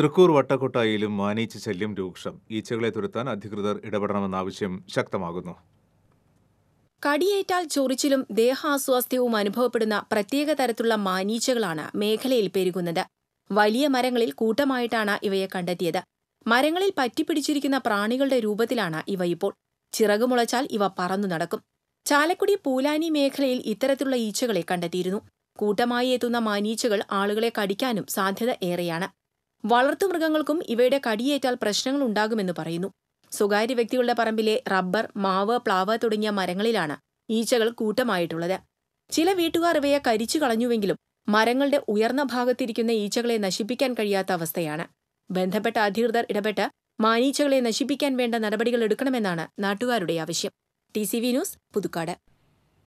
തൃക്കൂർ വട്ടക്കൊട്ടായിലും മാനീച്ച ശല്യം രൂക്ഷം ഈച്ചകളെ തുരത്താൻ അധികൃതർ ഇടപെടണമെന്ന ആവശ്യം ശക്തമാകുന്നു കടിയേറ്റാൽ ചൊറിച്ചിലും ദേഹാസ്വാസ്ഥ്യവും അനുഭവപ്പെടുന്ന പ്രത്യേക തരത്തിലുള്ള മാനീച്ചകളാണ് മേഖലയിൽ പെരുകുന്നത് വലിയ മരങ്ങളിൽ കൂട്ടമായിട്ടാണ് ഇവയെ കണ്ടെത്തിയത് മരങ്ങളിൽ പറ്റിപ്പിടിച്ചിരിക്കുന്ന പ്രാണികളുടെ രൂപത്തിലാണ് ഇവ ഇപ്പോൾ ചിറകുമുളച്ചാൽ ഇവ പറന്നു നടക്കും ചാലക്കുടി പൂലാനി മേഖലയിൽ ഇത്തരത്തിലുള്ള ഈച്ചകളെ കണ്ടെത്തിയിരുന്നു കൂട്ടമായി എത്തുന്ന മാനീച്ചകൾ ആളുകളെ കടിക്കാനും സാധ്യത ഏറെയാണ് വളർത്തുമൃഗങ്ങൾക്കും ഇവയുടെ കടിയേറ്റാൽ പ്രശ്നങ്ങൾ ഉണ്ടാകുമെന്ന് പറയുന്നു സ്വകാര്യ വ്യക്തികളുടെ പറമ്പിലെ റബ്ബർ മാവ് പ്ലാവ് തുടങ്ങിയ മരങ്ങളിലാണ് ഈച്ചകൾ കൂട്ടമായിട്ടുള്ളത് ചില വീട്ടുകാർ ഇവയെ കരിച്ചു കളഞ്ഞുവെങ്കിലും മരങ്ങളുടെ ഉയർന്ന ഭാഗത്തിരിക്കുന്ന ഈച്ചകളെ നശിപ്പിക്കാൻ കഴിയാത്ത അവസ്ഥയാണ് ബന്ധപ്പെട്ട അധികൃതർ ഇടപെട്ട് മാനീച്ചകളെ നശിപ്പിക്കാൻ വേണ്ട നടപടികൾ എടുക്കണമെന്നാണ് നാട്ടുകാരുടെ ആവശ്യം ടി ന്യൂസ് പുതുക്കാട്